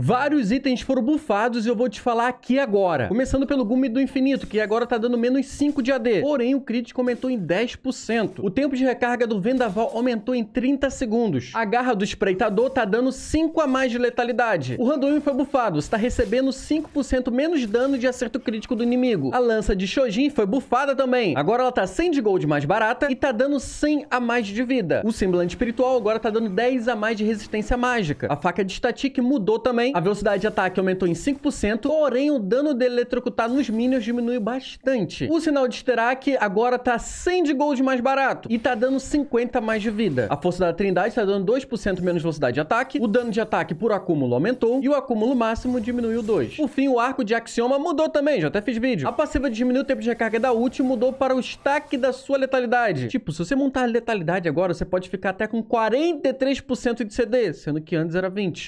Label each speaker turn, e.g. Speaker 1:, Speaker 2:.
Speaker 1: Vários itens foram bufados e eu vou te falar aqui agora. Começando pelo gume do infinito, que agora tá dando menos 5 de AD. Porém, o crítico aumentou em 10%. O tempo de recarga do vendaval aumentou em 30 segundos. A garra do espreitador tá dando 5 a mais de letalidade. O Randuin foi bufado, está recebendo 5% menos dano de acerto crítico do inimigo. A lança de Shojin foi bufada também. Agora ela tá 100 de gold mais barata e tá dando 100 a mais de vida. O semblante espiritual agora tá dando 10 a mais de resistência mágica. A faca de Static mudou também também. A velocidade de ataque aumentou em 5%, porém o dano dele eletrocutar nos minions diminuiu bastante. O sinal de Sterak agora tá 100 de gold mais barato e tá dando 50 mais de vida. A força da Trindade tá dando 2% menos velocidade de ataque, o dano de ataque por acúmulo aumentou e o acúmulo máximo diminuiu 2. Por fim, o arco de Axioma mudou também, já até fiz vídeo. A passiva diminuiu o tempo de recarga da ult mudou para o destaque da sua letalidade. Tipo, se você montar letalidade agora, você pode ficar até com 43% de CD, sendo que antes era 20.